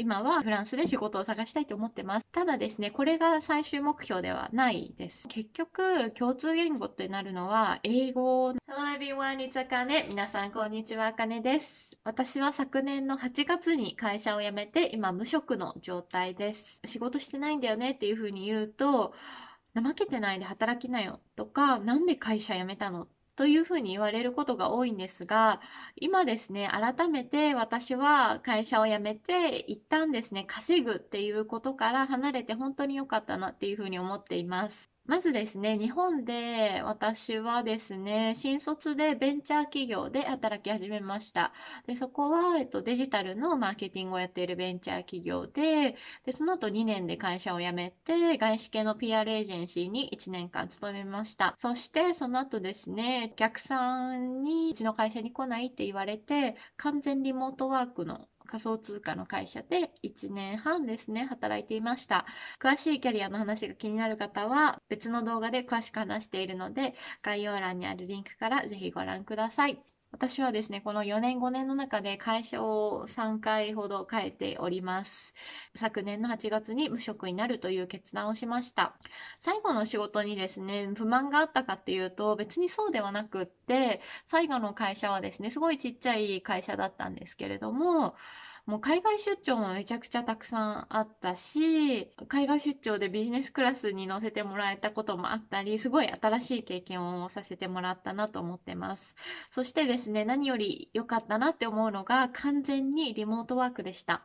今はフランスで仕事を探したいと思ってます。ただですね、これが最終目標ではないです。結局、共通言語ってなるのは英語。Hello everyone, it's Akane. 皆さん、こんにちは、あかねです。私は昨年の8月に会社を辞めて今無職の状態です。仕事してないんだよねっていうふうに言うと、怠けてないで働きなよとか、なんで会社辞めたのというふうに言われることが多いんですが、今ですね、改めて私は会社を辞めて、一旦ですね、稼ぐっていうことから離れて本当に良かったなっていうふうに思っています。まずですね、日本で私はですね、新卒でベンチャー企業で働き始めました。で、そこは、えっと、デジタルのマーケティングをやっているベンチャー企業で、で、その後2年で会社を辞めて、外資系の PR エージェンシーに1年間勤めました。そして、その後ですね、お客さんにうちの会社に来ないって言われて、完全リモートワークの仮想通貨の会社で1年半ですね、働いていました。詳しいキャリアの話が気になる方は、別の動画で詳しく話しているので、概要欄にあるリンクから是非ご覧ください。私はですね、この4年5年の中で会社を3回ほど変えております。昨年の8月に無職になるという決断をしました。最後の仕事にですね、不満があったかっていうと別にそうではなくって、最後の会社はですね、すごいちっちゃい会社だったんですけれども、もう海外出張もめちゃくちゃたくさんあったし、海外出張でビジネスクラスに乗せてもらえたこともあったり、すごい新しい経験をさせてもらったなと思ってます。そしてですね、何より良かったなって思うのが完全にリモートワークでした。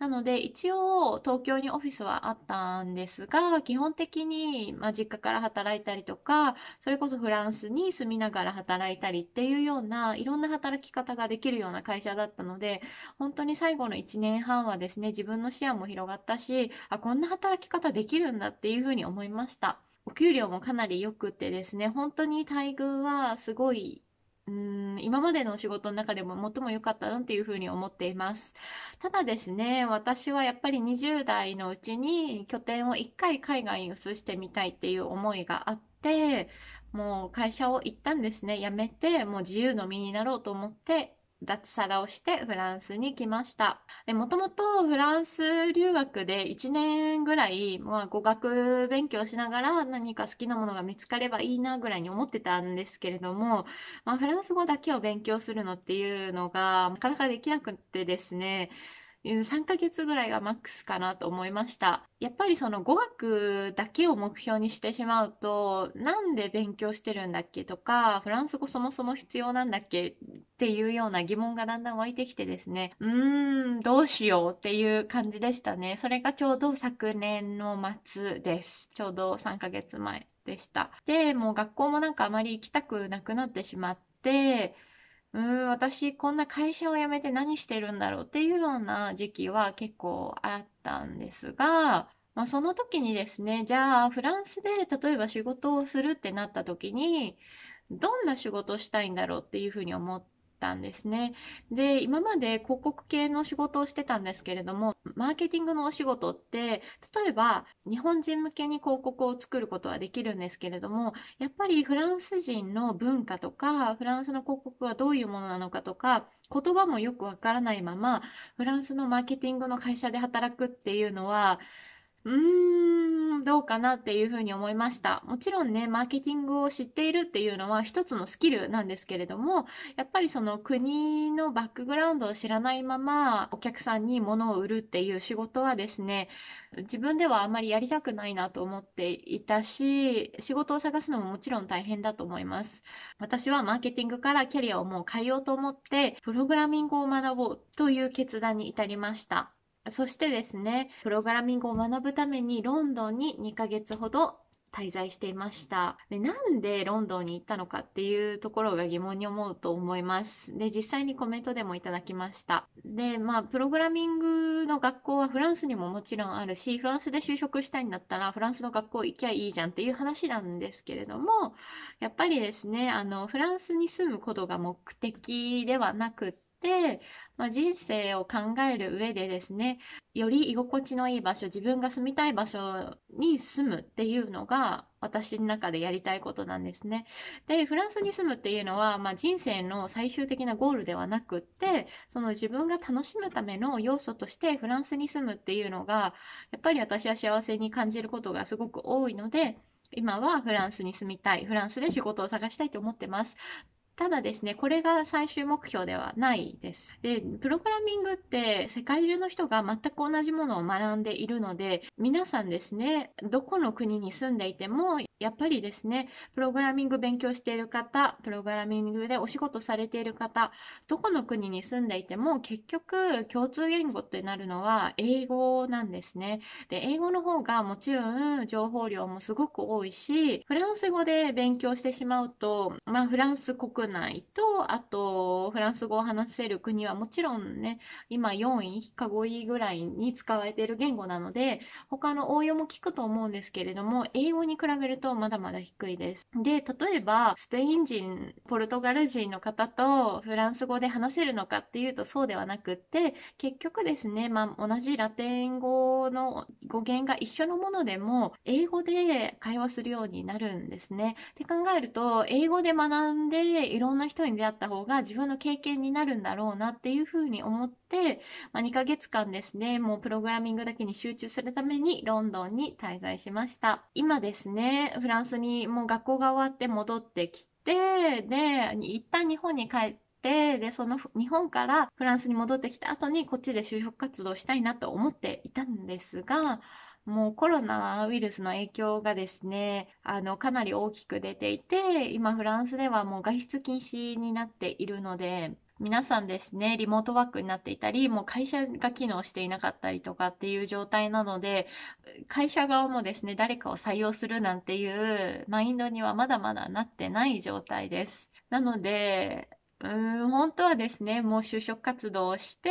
なので、一応東京にオフィスはあったんですが、基本的に、ま実家から働いたりとか、それこそフランスに住みながら働いたりっていうような、いろんな働き方ができるような会社だったので、本当に最後後の1年半はですね、自分の視野も広がったし、あ、こんな働き方できるんだっていうふうに思いました。お給料もかなり良くてですね、本当に待遇はすごいうーん今までのお仕事の中でも最も良かったなっていうふうに思っています。ただですね、私はやっぱり20代のうちに拠点を1回海外に移してみたいっていう思いがあって、もう会社を一旦ですね、辞めて、もう自由の身になろうと思って脱サラをしてフランスに来ました。もともとフランス留学で1年ぐらい、まあ、語学勉強しながら何か好きなものが見つかればいいなぐらいに思ってたんですけれども、まあ、フランス語だけを勉強するのっていうのがなかなかできなくてですね、3ヶ月ぐらいがマックスかなと思いました。やっぱりその語学だけを目標にしてしまうと、なんで勉強してるんだっけとか、フランス語そもそも必要なんだっけっていうような疑問がだんだん湧いてきてですね、うーん、どうしようっていう感じでしたね。それがちょうど昨年の末です。ちょうど3ヶ月前でした。で、もう学校もなんかあまり行きたくなくなってしまって、うーん、私こんな会社を辞めて何してるんだろうっていうような時期は結構あったんですが、まあ、その時にですね、じゃあフランスで例えば仕事をするってなった時に、どんな仕事をしたいんだろうっていうふうに思ったんですね。で、今まで広告系の仕事をしてたんですけれども、マーケティングのお仕事って、例えば日本人向けに広告を作ることはできるんですけれども、やっぱりフランス人の文化とか、フランスの広告はどういうものなのかとか、言葉もよくわからないまま、フランスのマーケティングの会社で働くっていうのは、うーん、どうかなっていうふうに思いました。もちろんね、マーケティングを知っているっていうのは一つのスキルなんですけれども、やっぱりその国のバックグラウンドを知らないまま、お客さんに物を売るっていう仕事はですね、自分ではあまりやりたくないなと思っていたし、仕事を探すのももちろん大変だと思います。私はマーケティングからキャリアをもう変えようと思って、プログラミングを学ぼうという決断に至りました。そしてですね、プログラミングを学ぶためにロンドンに2ヶ月ほど滞在していました。で、なんでロンドンに行ったのかっていうところが疑問に思うと思います。で、実際にコメントでもいただきました。で、まあ、プログラミングの学校はフランスにももちろんあるし、フランスで就職したいんだったらフランスの学校行きゃいいじゃんっていう話なんですけれども、やっぱりですね、あの、フランスに住むことが目的ではなくて、まあ、人生を考える上でですねより居心地のいい場所自分が住みたい場所に住むっていうのが私の中でやりたいことなんですね。でフランスに住むっていうのは、まあ、人生の最終的なゴールではなくってその自分が楽しむための要素としてフランスに住むっていうのがやっぱり私は幸せに感じることがすごく多いので。今はフランスに住みたい、フランスで仕事を探したいと思ってます。ただですね、これが最終目標ではないです。で、プログラミングって世界中の人が全く同じものを学んでいるので、皆さんですね、どこの国に住んでいてもやっぱりですね、プログラミング勉強している方、プログラミングでお仕事されている方、どこの国に住んでいても結局共通言語ってなるのは英語なんですね。で、英語の方がもちろん情報量もすごく多いし、フランス語で勉強してしまうと、まあフランス国内と、あとフランス語を話せる国はもちろんね、今4位か5位ぐらいに使われている言語なので、他の応用も効くと思うんですけれども、英語に比べるととまだまだ低いです。で、例えば、スペイン人、ポルトガル人の方とフランス語で話せるのかっていうとそうではなくって、結局ですね、まあ、同じラテン語の語源が一緒のものでも、英語で会話するようになるんですね。って考えると、英語で学んでいろんな人に出会った方が自分の経験になるんだろうなっていうふうに思って、、まあ、2ヶ月間ですね、もうプログラミングだけに集中するためにロンドンに滞在しました。今ですね、フランスにもう学校が終わって戻ってきて、で、一旦日本に帰って、で、その日本からフランスに戻ってきた後にこっちで就職活動したいなと思っていたんですが、もうコロナウイルスの影響がですね、あの、かなり大きく出ていて、今フランスではもう外出禁止になっているので、皆さんですね、リモートワークになっていたり、もう会社が機能していなかったりとかっていう状態なので、会社側もですね、誰かを採用するなんていうマインドにはまだまだなってない状態です。なので、うん、本当はですね、もう就職活動をして、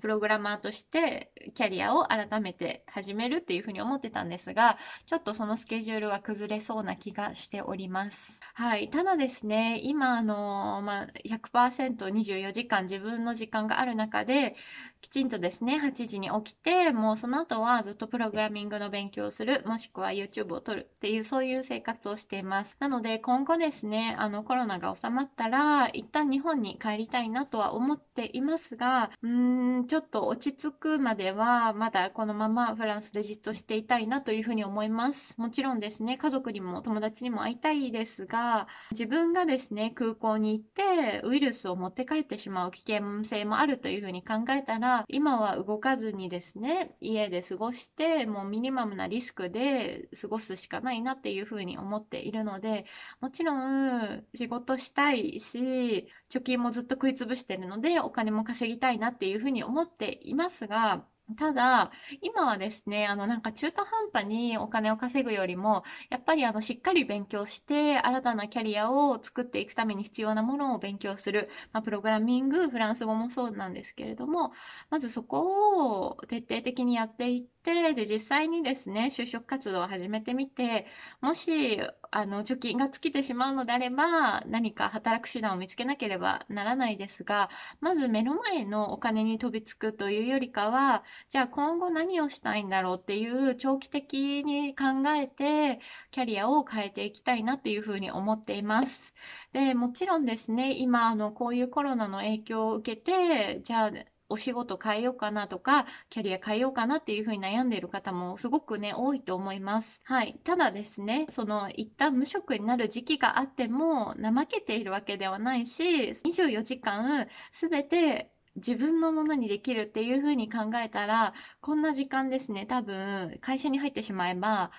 プログラマーとしてキャリアを改めて始めるっていうふうに思ってたんですが、ちょっとそのスケジュールは崩れそうな気がしております。はい。ただですね、今、あの、まあ、100%24 時間自分の時間がある中で、きちんとですね、8時に起きて、もうその後はずっとプログラミングの勉強をする、もしくは YouTube を撮るっていう、そういう生活をしています。なので、今後ですね、あの、コロナが収まったら、一旦日本に帰りたいなとは思っていますが、うーん、ちょっと落ち着くまでは、まだこのままフランスでじっとしていたいなというふうに思います。もちろんですね、家族にも友達にも会いたいですが、自分がですね、空港に行ってウイルスを持って帰ってしまう危険性もあるというふうに考えたら、今は動かずにですね、家で過ごして、もうミニマムなリスクで過ごすしかないなっていうふうに思っているので、もちろん仕事したいし、貯金もずっと食いつぶしてるので、お金も稼ぎたいなっていうふうに思思っていますが、ただ、今はですね、あのなんか中途半端にお金を稼ぐよりも、やっぱりあのしっかり勉強して、新たなキャリアを作っていくために必要なものを勉強する。まあ、プログラミング、フランス語もそうなんですけれども、まずそこを徹底的にやっていって、、で、実際にですね、就職活動を始めてみて、もし、あの、貯金が尽きてしまうのであれば、何か働く手段を見つけなければならないですが、まず目の前のお金に飛びつくというよりかは、じゃあ今後何をしたいんだろうっていう長期的に考えて、キャリアを変えていきたいなっていうふうに思っています。で、もちろんですね、今、あの、こういうコロナの影響を受けて、じゃあ、お仕事変えようかなとか、キャリア変えようかなっていう風に悩んでいる方もすごくね、多いと思います。はい。ただですね、その、一旦無職になる時期があっても、怠けているわけではないし、24時間全て自分のものにできるっていう風に考えたら、こんな時間ですね、多分、会社に入ってしまえば、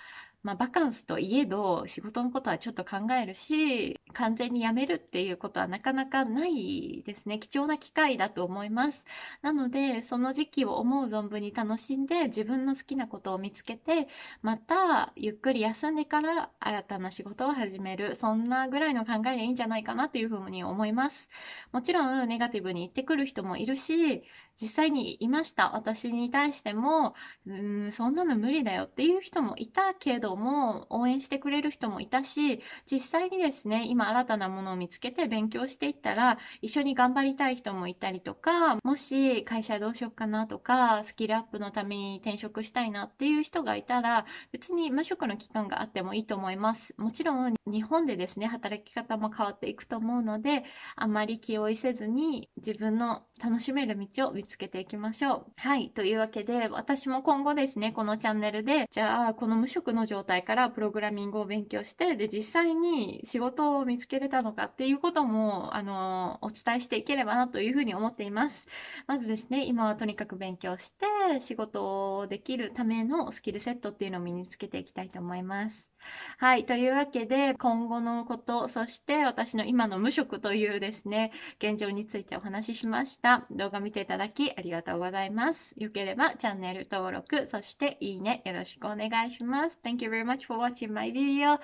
まあ、バカンスといえど仕事のことはちょっと考えるし完全にやめるっていうことはなかなかないですね貴重な機会だと思いますなのでその時期を思う存分に楽しんで自分の好きなことを見つけてまたゆっくり休んでから新たな仕事を始めるそんなぐらいの考えでいいんじゃないかなというふうに思いますもちろんネガティブに言ってくる人もいるし実際にいました。私に対しても、うん、そんなの無理だよっていう人もいたけども、応援してくれる人もいたし、実際にですね、今新たなものを見つけて勉強していったら、一緒に頑張りたい人もいたりとか、もし会社どうしようかなとか、スキルアップのために転職したいなっていう人がいたら、別に無職の期間があってもいいと思います。もちろん、日本でですね、働き方も変わっていくと思うので、あまり気負いせずに、自分の楽しめる道を見つけていきましょう。はい。というわけで、私も今後ですね、このチャンネルで、じゃあ、この無職の状態からプログラミングを勉強して、で、実際に仕事を見つけれたのかっていうことも、あの、お伝えしていければなというふうに思っています。まずですね、今はとにかく勉強して、仕事をできるためのスキルセットっていうのを身につけていきたいと思います。はい。というわけで、今後のこと、そして私の今の無職というですね、現状についてお話ししました。動画見ていただきありがとうございます。よければチャンネル登録、そしていいねよろしくお願いします。Thank you very much for watching my video.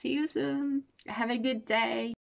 See you soon. Have a good day.